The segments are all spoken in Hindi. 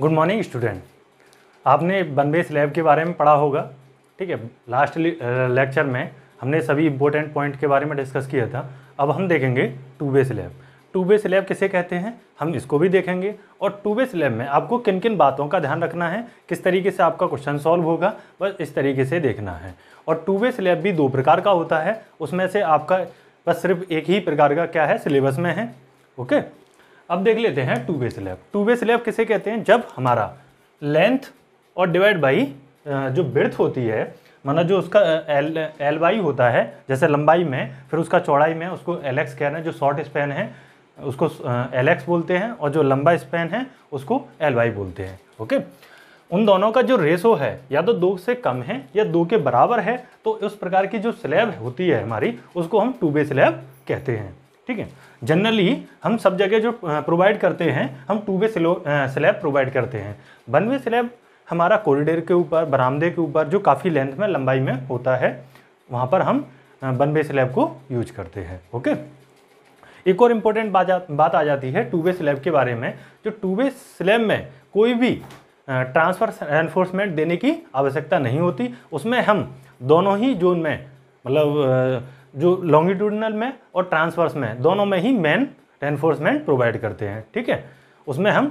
गुड मॉर्निंग स्टूडेंट आपने बनबेस लैब के बारे में पढ़ा होगा ठीक है लास्ट लेक्चर uh, में हमने सभी इंपॉर्टेंट पॉइंट के बारे में डिस्कस किया था अब हम देखेंगे two base lab two base lab किसे कहते हैं हम इसको भी देखेंगे और टू बेस लैब में आपको किन किन बातों का ध्यान रखना है किस तरीके से आपका क्वेश्चन सॉल्व होगा बस इस तरीके से देखना है और टू बेस लैब भी दो प्रकार का होता है उसमें से आपका बस सिर्फ एक ही प्रकार का क्या है सिलेबस में है ओके अब देख लेते हैं two way slab two way slab किसे कहते हैं जब हमारा लेंथ और डिवाइड बाई जो ब्रथ होती है माना जो उसका एल एल वाई होता है जैसे लंबाई में फिर उसका चौड़ाई में उसको एल एक्स रहे हैं जो शॉर्ट स्पैन है उसको एल एक्स बोलते हैं और जो लंबा स्पैन है उसको एल वाई बोलते हैं ओके उन दोनों का जो रेशो है या तो दो से कम है या दो के बराबर है तो उस प्रकार की जो स्लैब होती है हमारी उसको हम टू बे स्लैब कहते हैं ठीक है जनरली हम सब जगह जो प्रोवाइड करते हैं हम टू वे स्लैब प्रोवाइड करते हैं वन वे स्लैब हमारा कॉरिडोर के ऊपर बरामदे के ऊपर जो काफ़ी लेंथ में लंबाई में होता है वहाँ पर हम वन वे स्लैब को यूज करते हैं ओके एक और इम्पोर्टेंट बात आ जाती है टू वे स्लैब के बारे में जो टू वे स्लैब में कोई भी ट्रांसफर एनफोर्समेंट देने की आवश्यकता नहीं होती उसमें हम दोनों ही जोन में मतलब जो लॉन्गिट्यूडनल में और ट्रांसवर्स में दोनों में ही मेन रेनफोर्समेंट प्रोवाइड करते हैं ठीक है उसमें हम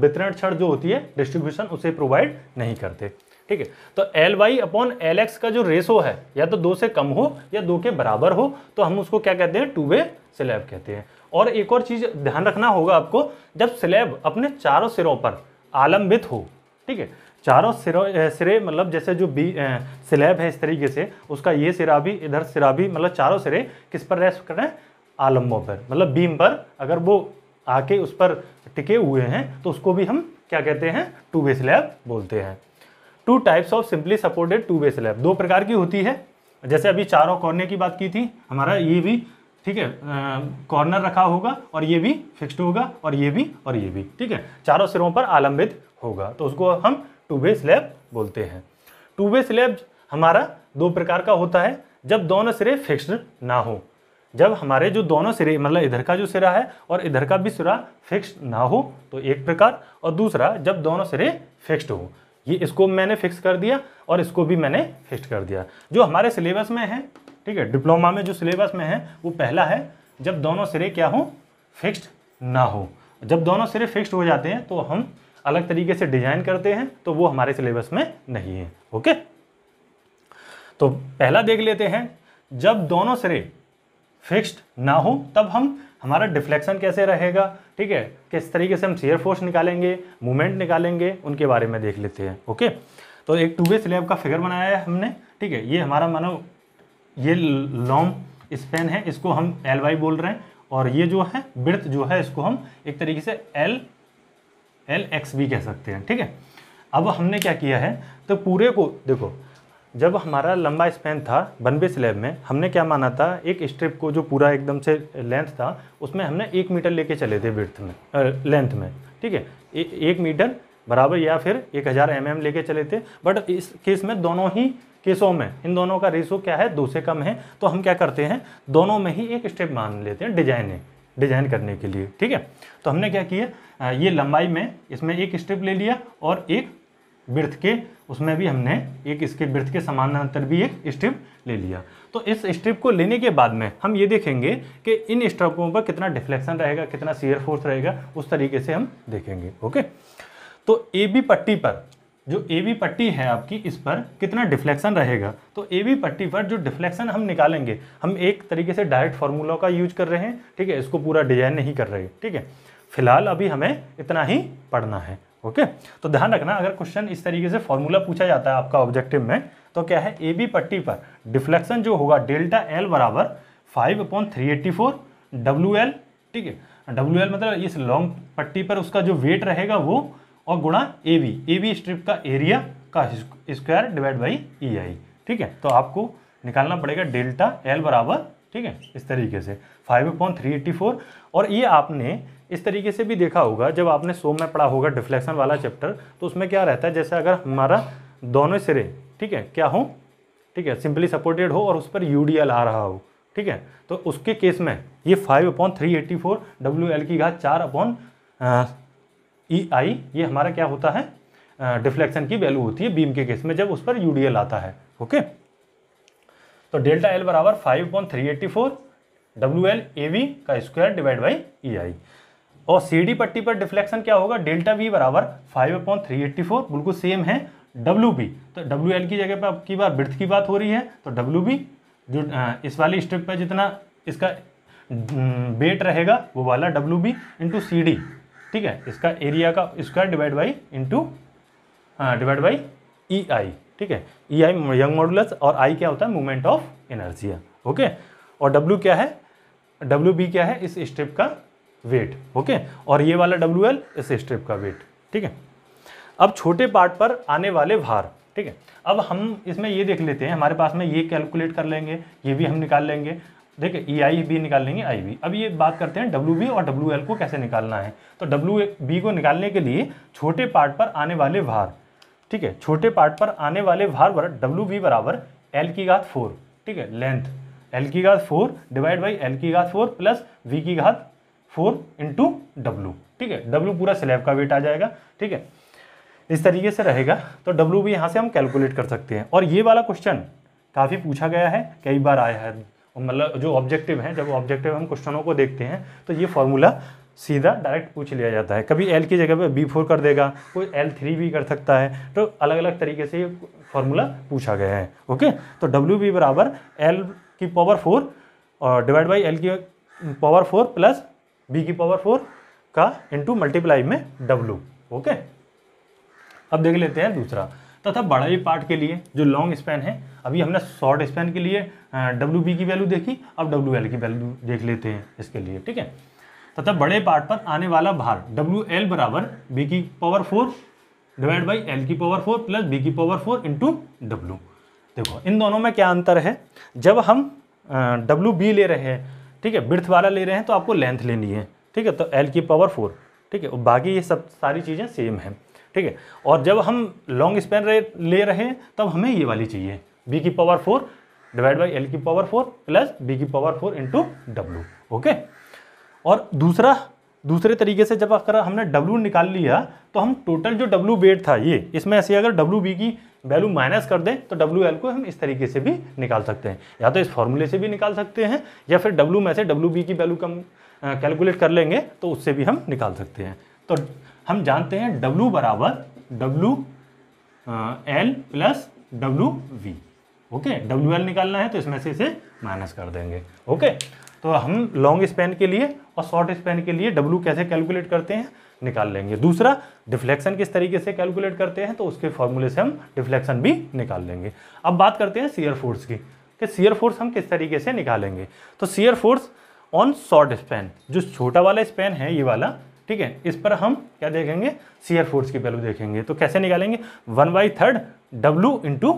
वितरण क्षण जो होती है डिस्ट्रीब्यूशन उसे प्रोवाइड नहीं करते ठीक है तो L Y upon L X का जो रेशो है या तो दो से कम हो या दो के बराबर हो तो हम उसको क्या कहते हैं टू वे स्लैब कहते हैं और एक और चीज़ ध्यान रखना होगा आपको जब स्लैब अपने चारों सिरों पर आलंबित हो ठीक है चारों सिरों सिरे मतलब जैसे जो बी स्लैब है इस तरीके से उसका ये सिरा भी इधर सिरा भी मतलब चारों सिरे किस पर रेस्ट कर रहे हैं आलम्बों पर मतलब बीम पर अगर वो आके उस पर टिके हुए हैं तो उसको भी हम क्या कहते हैं टू वे स्लैब बोलते हैं two types of simply supported two way slab दो प्रकार की होती है जैसे अभी चारों कॉर्नर की बात की थी हमारा ये भी ठीक है कॉर्नर रखा होगा और ये भी फिक्स्ड होगा और ये भी और ये भी ठीक है चारों सिरों पर आलंबित होगा तो उसको हम टू वे स्लैब बोलते हैं टू वे स्लैब हमारा दो प्रकार का होता है जब दोनों सिरे फिक्स्ड ना हो जब हमारे जो दोनों सिरे मतलब इधर का जो सिरा है और इधर का भी सिरा फिक्स्ड ना हो तो एक प्रकार और दूसरा जब दोनों सिरे फिक्स्ड हो ये इसको मैंने फिक्स कर दिया और इसको भी मैंने फिक्स कर दिया जो हमारे सिलेबस में है ठीक है डिप्लोमा में जो सिलेबस में है वो पहला है जब दोनों सिरे क्या हो फिक्स्ड ना हो जब दोनों सिरे फिक्स्ड हो जाते हैं तो हम अलग तरीके से डिज़ाइन करते हैं तो वो हमारे सिलेबस में नहीं है ओके तो पहला देख लेते हैं जब दोनों सिरे फिक्स्ड ना हो तब हम हमारा डिफ्लेक्शन कैसे रहेगा ठीक है किस तरीके से हम शेयर फोर्स निकालेंगे मूवमेंट निकालेंगे उनके बारे में देख लेते हैं ओके तो एक टू वे स्लेब का फिगर बनाया है हमने ठीक है ये हमारा मानो ये लॉन्ग स्पेन है इसको हम एल वाई बोल रहे हैं और ये जो है ब्रथ जो है इसको हम एक तरीके से एल एल एक्स भी कह सकते हैं ठीक है अब हमने क्या किया है तो पूरे को देखो जब हमारा लंबा स्पेन था बनबे स्लैब में हमने क्या माना था एक स्ट्रिप को जो पूरा एकदम से लेंथ था उसमें हमने एक मीटर लेके चले थे विर्थ में लेंथ में ठीक है एक मीटर बराबर या फिर एक हज़ार एम mm लेके चले थे बट इस केस में दोनों ही केसों में इन दोनों का रेशो क्या है दो से कम है तो हम क्या करते हैं दोनों में ही एक स्टेप मान लेते हैं डिजाइनिंग डिज़ाइन करने के लिए ठीक है तो हमने क्या किया ये लंबाई में इसमें एक स्ट्रिप ले लिया और एक ब्रथ के उसमें भी हमने एक इसके ब्रथ के समानांतर भी एक स्ट्रिप ले लिया तो इस स्ट्रिप को लेने के बाद में हम ये देखेंगे कि इन स्ट्रपों पर कितना डिफ्लेक्शन रहेगा कितना सीयर फोर्स रहेगा उस तरीके से हम देखेंगे ओके तो ए बी पट्टी पर जो ए बी पट्टी है आपकी इस पर कितना डिफ्लेक्शन रहेगा तो ए बी पट्टी पर जो डिफ्लेक्शन हम निकालेंगे हम एक तरीके से डायरेक्ट फार्मूला का यूज कर रहे हैं ठीक है इसको पूरा डिजाइन नहीं कर रहे ठीक है फिलहाल अभी हमें इतना ही पढ़ना है ओके तो ध्यान रखना अगर क्वेश्चन इस तरीके से फॉर्मूला पूछा जाता है आपका ऑब्जेक्टिव में तो क्या है ए बी पट्टी पर डिफ्लेक्शन जो होगा डेल्टा एल बराबर five upon three eighty four W L ठीक है डब्ल्यू एल मतलब इस लॉन्ग पट्टी पर उसका जो वेट रहेगा वो और गुणा A B A B strip का एरिया का square divide by E I ठीक है तो आपको निकालना पड़ेगा डेल्टा एल बराबर ठीक है इस तरीके से five point three eighty four और ये आपने इस तरीके से भी देखा होगा जब आपने सो में पढ़ा होगा डिफ्लेक्शन वाला चैप्टर तो उसमें क्या रहता है जैसे अगर हमारा दोनों सिरे ठीक है क्या हो ठीक है सिंपली सपोर्टेड हो और उस पर यू आ रहा हो ठीक है तो उसके केस में ये five upon three eighty four W L की घात चार अपॉन ई e आई ये हमारा क्या होता है डिफ्लेक्शन की वैल्यू होती है बीम के केस में जब उस पर यूडीएल आता है ओके तो डेल्टा एल बराबर five point three eighty four W L A V का square divide by E I और सी डी पट्टी पर डिफ्लेक्शन क्या होगा डेल्टा वी बराबर five point three eighty four बिल्कुल सेम है डब्ल्यू बी तो डब्ल्यू एल की जगह पर अब की बार ब्रथ की बात हो रही है तो डब्ल्यू बी जो इस वाली स्ट्रिप पर जितना इसका वेट रहेगा वो वाला W B into C D ठीक है इसका एरिया का square divide by into divide by E I ठीक है ई आई यंग मॉडुलस और आई क्या होता है मूवमेंट ऑफ एनर्जी है ओके और डब्ल्यू क्या है डब्ल्यू बी क्या है इस स्ट्रिप का वेट ओके और ये वाला डब्ल्यू एल इस स्ट्रिप का वेट ठीक है अब छोटे पार्ट पर आने वाले भार ठीक है अब हम इसमें ये देख लेते हैं हमारे पास में ये कैलकुलेट कर लेंगे ये भी हम निकाल लेंगे ठीक है ई आई बी निकाल लेंगे आई बी अब ये बात करते हैं डब्ल्यू बी और डब्ल्यू एल को कैसे निकालना है तो डब्ल्यू बी को निकालने के लिए छोटे पार्ट पर आने वाले भार ठीक है छोटे पार्ट पर आने वाले भार पर डब्ल्यू बी बराबर एल की घात फोर ठीक है लेंथ एल की घात फोर डिवाइड बाई एल की घात फोर प्लस वी की घात फोर इंटू डब्लू ठीक है डब्ल्यू पूरा स्लैब का वेट आ जाएगा ठीक है इस तरीके से रहेगा तो डब्लू बी यहाँ से हम कैलकुलेट कर सकते हैं और ये वाला क्वेश्चन काफ़ी पूछा गया है कई बार आया है मतलब जो ऑब्जेक्टिव हैं जब ऑब्जेक्टिव हम क्वेश्चनों को देखते हैं तो ये फॉर्मूला सीधा डायरेक्ट पूछ लिया जाता है कभी एल की जगह पे बी फोर कर देगा कोई एल थ्री भी कर सकता है तो अलग अलग तरीके से ये फॉर्मूला पूछा गया है ओके तो डब्ल्यू बी बराबर एल की पावर फोर और डिवाइड बाई एल की पावर फोर प्लस बी की पावर फोर का इंटू मल्टीप्लाई में डब्ल्यू ओके अब देख लेते हैं दूसरा तथा बड़ा ही पार्ट के लिए जो लॉन्ग स्पैन है अभी हमने शॉर्ट स्पैन के लिए डब्ल्यू बी की वैल्यू देखी अब डब्ल्यू एल की वैल्यू देख लेते हैं इसके लिए ठीक है तथा बड़े पार्ट पर आने वाला भार डब्ल्यू एल बराबर बी की power four divide by L की पावर फोर प्लस बी की पावर फोर इंटू डब्ल्यू देखो इन दोनों में क्या अंतर है जब हम डब्ल्यू बी ले रहे हैं ठीक है ब्रथ वाला ले रहे हैं तो आपको लेंथ लेनी है ठीक है तो एल की पावर फोर ठीक है बाकी ये सब सारी चीज़ें सेम हैं ठीक है और जब हम लॉन्ग स्पैन ले रहे हैं तब हमें ये वाली चाहिए बी की power four divide by L की पावर फोर प्लस बी की power four into W okay और दूसरा दूसरे तरीके से जब अगर हमने W निकाल लिया तो हम टोटल जो W वेट था ये इसमें ऐसे अगर बी की वैल्यू माइनस कर दें तो एल को हम इस तरीके से भी निकाल सकते हैं या तो इस फॉर्मूले से भी निकाल सकते हैं या फिर W में से बी की वैल्यू कम कैलकुलेट कर लेंगे तो उससे भी हम निकाल सकते हैं तो हम जानते हैं W बराबर W L plus W V okay W L निकालना है तो इसमें से इसे माइनस कर देंगे ओके तो हम लॉन्ग स्पेन के लिए और शॉर्ट स्पेन के लिए W कैसे कैलकुलेट करते हैं निकाल लेंगे दूसरा डिफ्लेक्शन किस तरीके से कैलकुलेट करते हैं तो उसके फॉर्मूले से हम डिफ्लेक्शन भी निकाल लेंगे अब बात करते हैं सीयर फोर्स की कि सीयर फोर्स हम किस तरीके से निकालेंगे तो shear force on short span जो छोटा वाला स्पेन है ये वाला ठीक है इस पर हम क्या देखेंगे सीयर फोर्स की वैल्यू देखेंगे तो कैसे निकालेंगे one by third W into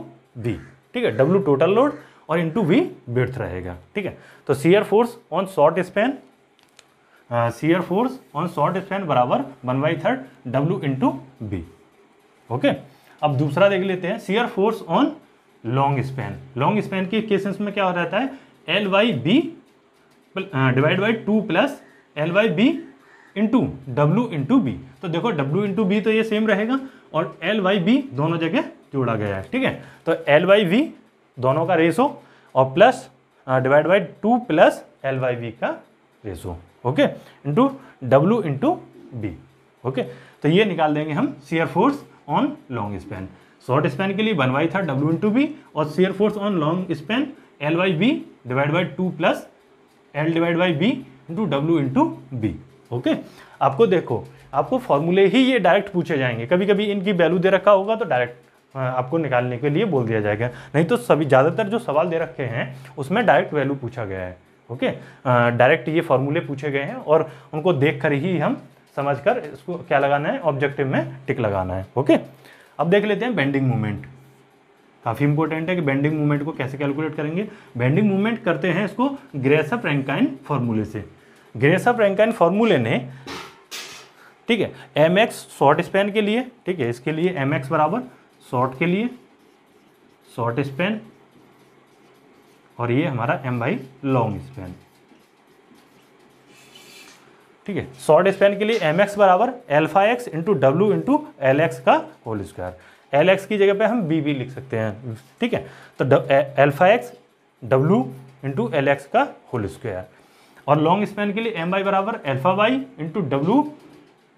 V ठीक है डब्ल्यू टोटल लोड और इंटू वी बेड्थ रहेगा ठीक है तो shear force on short span shear force on short span बराबर one by third W into B okay अब दूसरा देख लेते हैं shear force on long span long span के केसेस में क्या हो रहता है L Y B divide by two plus L Y B into W into B तो देखो डब्ल्यू इंटू बी तो ये सेम रहेगा और एल वाई बी दोनों जगह जोड़ा गया है ठीक है तो एल वाई वी दोनों का रेसो और plus divide by two plus L Y V का ratio okay into W into B okay तो ये निकाल देंगे हम shear force on long span short span के लिए बनवाई था डब्ल्यू इंटू बी और shear force on long span L Y B divide by two plus L divide by B into W into B okay आपको देखो आपको फॉर्मूले ही ये डायरेक्ट पूछे जाएंगे कभी कभी इनकी वैल्यू दे रखा होगा तो डायरेक्ट आपको निकालने के लिए बोल दिया जाएगा नहीं तो सभी ज़्यादातर जो सवाल दे रखे हैं उसमें डायरेक्ट वैल्यू पूछा गया है ओके डायरेक्ट ये फॉर्मूले पूछे गए हैं और उनको देख कर ही हम समझ कर इसको क्या लगाना है ऑब्जेक्टिव में टिक लगाना है ओके अब देख लेते हैं बेंडिंग मूवमेंट काफ़ी इंपॉर्टेंट है कि बेंडिंग मूवमेंट को कैसे कैलकुलेट करेंगे बेंडिंग मूवमेंट करते हैं इसको ग्रेसअप रैंकाइन फॉर्मूले से ग्रेस ऑफ रैंकाइन फॉर्मूले ने ठीक है एम एक्स शॉर्ट स्पेन के लिए ठीक है इसके लिए एम एक्स बराबर शॉर्ट के लिए शॉर्ट स्पेन और ये हमारा एम बाई लॉन्ग स्पेन ठीक है शॉर्ट स्पेन के लिए एम एक्स बराबर alpha X into W into L X का होल स्क्वायर एल एक्स की जगह पे हम बी बी लिख सकते हैं ठीक है तो alpha X W into L X का होल स्क्वायर और लॉन्ग स्पैन के लिए एम वाई बराबर alpha Y into W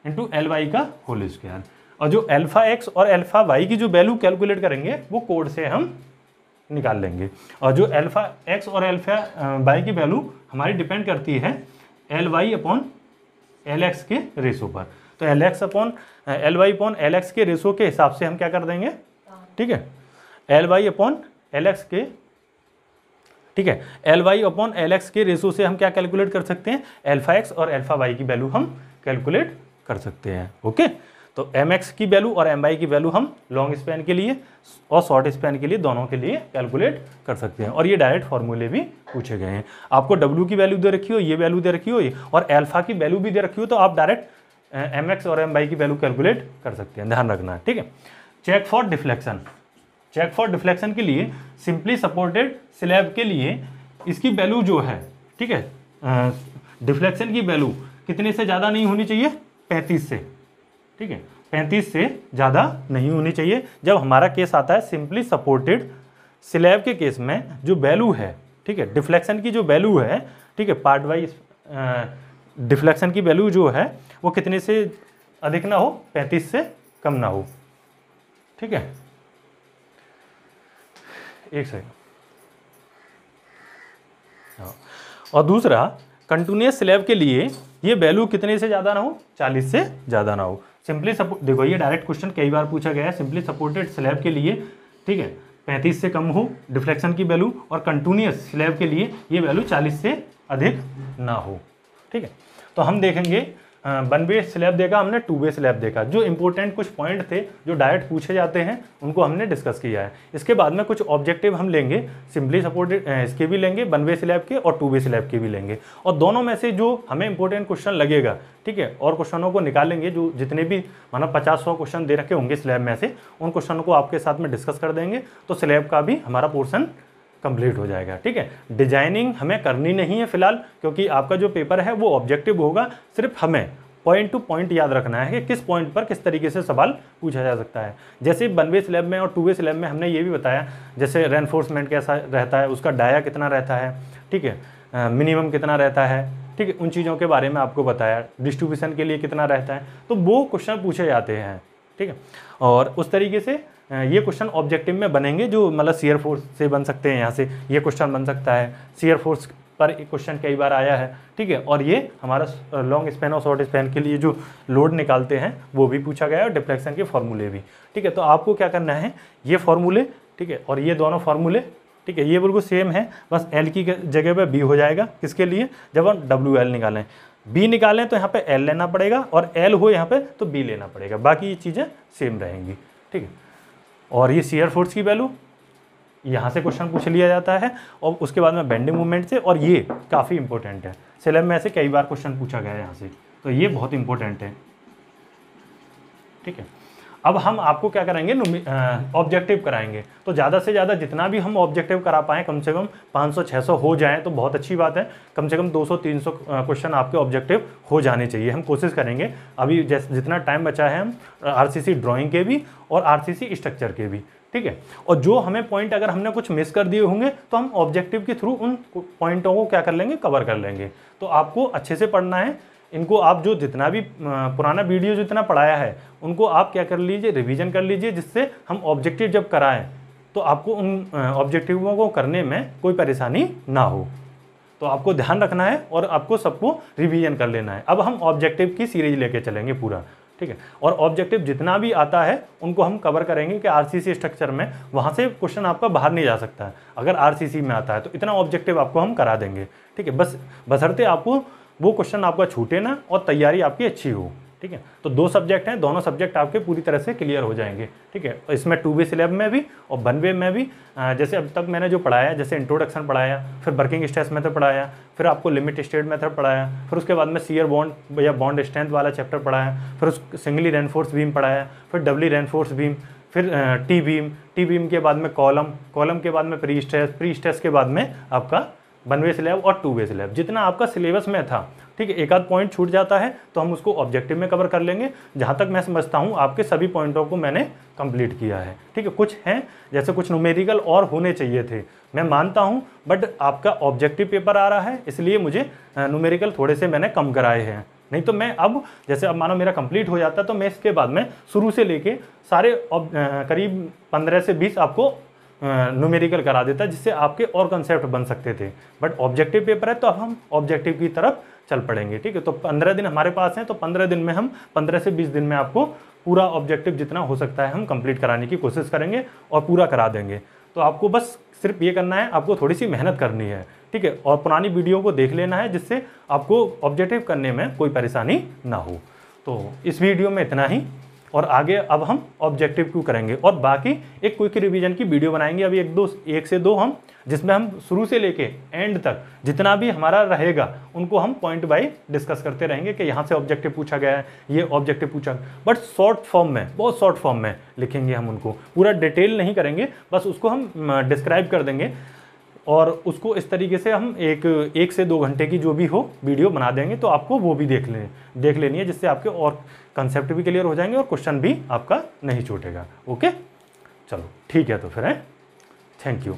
into L Y का होल स्क्वायर और जो एल्फा एक्स और एल्फा वाई की जो वैल्यू कैलकुलेट करेंगे वो कोड से हम निकाल लेंगे और जो एल्फा एक्स और एल्फा वाई की वैल्यू हमारी डिपेंड करती है L Y upon L X के रेशो पर तो L X upon L Y upon L X के रेशो के हिसाब से हम क्या कर देंगे हाँ। ठीक है L Y upon L X के ठीक है L Y upon L X के रेशो से हम क्या कैलकुलेट कर सकते हैं एल्फा एक्स और एल्फा वाई की वैल्यू हम कैलकुलेट कर सकते हैं ओके तो एम एक्स की वैल्यू और एम वाई की वैल्यू हम लॉन्ग स्पैन के लिए और शॉर्ट स्पैन के लिए दोनों के लिए कैलकुलेट कर सकते हैं और ये डायरेक्ट फॉर्मूले भी पूछे गए हैं आपको डब्ल्यू की वैल्यू दे रखी हो ये वैल्यू दे रखी हो ये और एल्फा की वैल्यू भी दे रखी हो तो आप डायरेक्ट एम एक्स और एम वाई की वैल्यू कैलकुलेट कर सकते हैं ध्यान रखना ठीक है check for deflection check for deflection के लिए सिंपली सपोर्टेड स्लैब के लिए इसकी वैल्यू जो है ठीक है डिफ्लेक्शन की वैल्यू कितने से ज़्यादा नहीं होनी चाहिए पैंतीस से ठीक है पैंतीस से ज़्यादा नहीं होनी चाहिए जब हमारा केस आता है सिंपली सपोर्टेड स्लैब के केस में जो वैल्यू है ठीक है डिफ्लेक्शन की जो वैल्यू है ठीक है पार्ट वाइज डिफ्लेक्शन की वैल्यू जो है वो कितने से अधिक ना हो पैंतीस से कम ना हो ठीक है एक सेकेंड हाँ। और दूसरा कंटिन्यूस स्लैब के लिए ये वैल्यू कितने से ज़्यादा ना हो चालीस से ज़्यादा ना हो सिंपली सपोर्ट देखो ये डायरेक्ट क्वेश्चन कई बार पूछा गया है सिंपली सपोर्टेड स्लैब के लिए ठीक है पैंतीस से कम हो डिफ्लेक्शन की वैल्यू और कंटिन्यूस स्लैब के लिए ये वैल्यू चालीस से अधिक ना हो ठीक है तो हम देखेंगे वन वे स्लैब देखा हमने टू वे स्लैब देखा जो इंपॉर्टेंट कुछ पॉइंट थे जो डायरेक्ट पूछे जाते हैं उनको हमने डिस्कस किया है इसके बाद में कुछ ऑब्जेक्टिव हम लेंगे सिंपली सपोर्टेड इसके भी लेंगे वन वे स्लैब के और टू वे स्लैब के भी लेंगे और दोनों में से जो हमें इंपॉर्टेंट क्वेश्चन लगेगा ठीक है और क्वेश्चनों को निकालेंगे जो जितने भी माना पचास सौ क्वेश्चन दे रखे होंगे स्लैब में से उन क्वेश्चनों को आपके साथ में डिस्कस कर देंगे तो स्लैब का भी हमारा पोर्सन कंप्लीट हो जाएगा ठीक है डिजाइनिंग हमें करनी नहीं है फिलहाल क्योंकि आपका जो पेपर है वो ऑब्जेक्टिव होगा सिर्फ हमें पॉइंट टू पॉइंट याद रखना है कि किस पॉइंट पर किस तरीके से सवाल पूछा जा सकता है जैसे वन वे स्लैब में और टू वे स्लैब में हमने ये भी बताया जैसे रेनफोर्समेंट कैसा रहता है उसका डाया कितना रहता है ठीक है मिनिमम कितना रहता है ठीक है उन चीज़ों के बारे में आपको बताया डिस्ट्रीब्यूशन के लिए कितना रहता है तो वो क्वेश्चन पूछे जाते हैं ठीक है और उस तरीके से ये क्वेश्चन ऑब्जेक्टिव में बनेंगे जो मतलब सीयर फोर्स से बन सकते हैं यहाँ से ये क्वेश्चन बन सकता है सीयर फोर्स पर क्वेश्चन कई बार आया है ठीक है और ये हमारा लॉन्ग स्पेन और शॉर्ट स्पेन के लिए जो लोड निकालते हैं वो भी पूछा गया है और डिफ्लेक्शन के फॉर्मूले भी ठीक है तो आपको क्या करना है ये फॉर्मूले ठीक है और ये दोनों फार्मूले ठीक है ये बिल्कुल सेम है बस एल की जगह पर बी हो जाएगा किसके लिए जब हम डब्ल्यू एल निकालें बी निकालें तो यहाँ पर एल लेना पड़ेगा और एल हो यहाँ पर तो बी लेना पड़ेगा बाकी ये चीज़ें सेम रहेंगी ठीक है और ये सीयर फोर्स की वैल्यू यहाँ से क्वेश्चन पूछ लिया जाता है और उसके बाद में बेंडिंग मूवमेंट से और ये काफ़ी इंपॉर्टेंट है सिलेब में ऐसे कई बार क्वेश्चन पूछा गया है यहाँ से तो ये बहुत इंपॉर्टेंट है ठीक है अब हम आपको क्या करेंगे ऑब्जेक्टिव कराएंगे तो ज़्यादा से ज़्यादा जितना भी हम ऑब्जेक्टिव करा पाएँ कम से कम 500-600 हो जाएँ तो बहुत अच्छी बात है कम से कम 200-300 क्वेश्चन आपके ऑब्जेक्टिव हो जाने चाहिए हम कोशिश करेंगे अभी जैसे जितना टाइम बचा है हम सी ड्राॅइंग के भी और आर स्ट्रक्चर के भी ठीक है और जो हमें पॉइंट अगर हमने कुछ मिस कर दिए होंगे तो हम ऑब्जेक्टिव के थ्रू उन पॉइंटों को क्या कर लेंगे कवर कर लेंगे तो आपको अच्छे से पढ़ना है इनको आप जो जितना भी पुराना वीडियो जितना पढ़ाया है उनको आप क्या कर लीजिए रिवीजन कर लीजिए जिससे हम ऑब्जेक्टिव जब कराएं तो आपको उन ऑब्जेक्टिवों को करने में कोई परेशानी ना हो तो आपको ध्यान रखना है और आपको सबको रिवीजन कर लेना है अब हम ऑब्जेक्टिव की सीरीज लेके चलेंगे पूरा ठीक है और ऑब्जेक्टिव जितना भी आता है उनको हम कवर करेंगे कि आरसीसी स्ट्रक्चर में वहाँ से क्वेश्चन आपका बाहर नहीं जा सकता है अगर आरसीसी में आता है तो इतना ऑब्जेक्टिव आपको हम करा देंगे ठीक है बस बसरते आपको वो क्वेश्चन आपका छूटे ना और तैयारी आपकी अच्छी हो ठीक है तो दो सब्जेक्ट हैं दोनों सब्जेक्ट आपके पूरी तरह से क्लियर हो जाएंगे ठीक है इसमें टू वे सिलेब में भी और वन वे में भी जैसे अब तक मैंने जो पढ़ाया जैसे इंट्रोडक्शन पढ़ाया फिर वर्किंग स्ट्रेस मेथड पढ़ाया फिर आपको लिमिट स्टेट मेथड पढ़ाया फिर उसके बाद में सीयर बॉन्ड या बॉन्ड स्ट्रेंथ वाला चैप्टर पढ़ाया फिर उस सिंगली रेनफोर्स बीम पढ़ाया फिर डबली रेनफोर्स बीम फिर टी बीम टी बीम के बाद में कॉलम कॉलम के बाद में प्री स्ट्रेस प्री स्ट्रेस के बाद में आपका वन वे स्लैब और टू वे स्लैब जितना आपका सिलेबस में था ठीक है एक आध पॉइंट छूट जाता है तो हम उसको ऑब्जेक्टिव में कवर कर लेंगे जहाँ तक मैं समझता हूँ आपके सभी पॉइंटों को मैंने कंप्लीट किया है ठीक है कुछ हैं जैसे कुछ नोमेरिकल और होने चाहिए थे मैं मानता हूँ बट आपका ऑब्जेक्टिव पेपर आ रहा है इसलिए मुझे नोमेरिकल थोड़े से मैंने कम कराए हैं नहीं तो मैं अब जैसे अब मानो मेरा कंप्लीट हो जाता तो मैं इसके बाद में शुरू से लेके सारे करीब पंद्रह से बीस आपको न्यूमेरिकल करा देता जिससे आपके और कंसेप्ट बन सकते थे बट ऑब्जेक्टिव पेपर है तो अब हम ऑब्जेक्टिव की तरफ चल पड़ेंगे ठीक है तो पंद्रह दिन हमारे पास हैं तो पंद्रह दिन में हम पंद्रह से बीस दिन में आपको पूरा ऑब्जेक्टिव जितना हो सकता है हम कंप्लीट कराने की कोशिश करेंगे और पूरा करा देंगे तो आपको बस सिर्फ ये करना है आपको थोड़ी सी मेहनत करनी है ठीक है और पुरानी वीडियो को देख लेना है जिससे आपको ऑब्जेक्टिव करने में कोई परेशानी ना हो तो इस वीडियो में इतना ही और आगे अब हम ऑब्जेक्टिव क्यों करेंगे और बाकी एक क्विक रिवीजन की वीडियो बनाएंगे अभी एक दो एक से दो हम जिसमें हम शुरू से लेके एंड तक जितना भी हमारा रहेगा उनको हम पॉइंट बाई डिस्कस करते रहेंगे कि यहाँ से ऑब्जेक्टिव पूछा गया है ये ऑब्जेक्टिव पूछा बट शॉर्ट फॉर्म में बहुत शॉर्ट फॉर्म में लिखेंगे हम उनको पूरा डिटेल नहीं करेंगे बस उसको हम डिस्क्राइब कर देंगे और उसको इस तरीके से हम एक एक से दो घंटे की जो भी हो वीडियो बना देंगे तो आपको वो भी देख लें देख लेनी है जिससे आपके और कंसेप्ट भी क्लियर हो जाएंगे और क्वेश्चन भी आपका नहीं छूटेगा ओके चलो ठीक है तो फिर है थैंक यू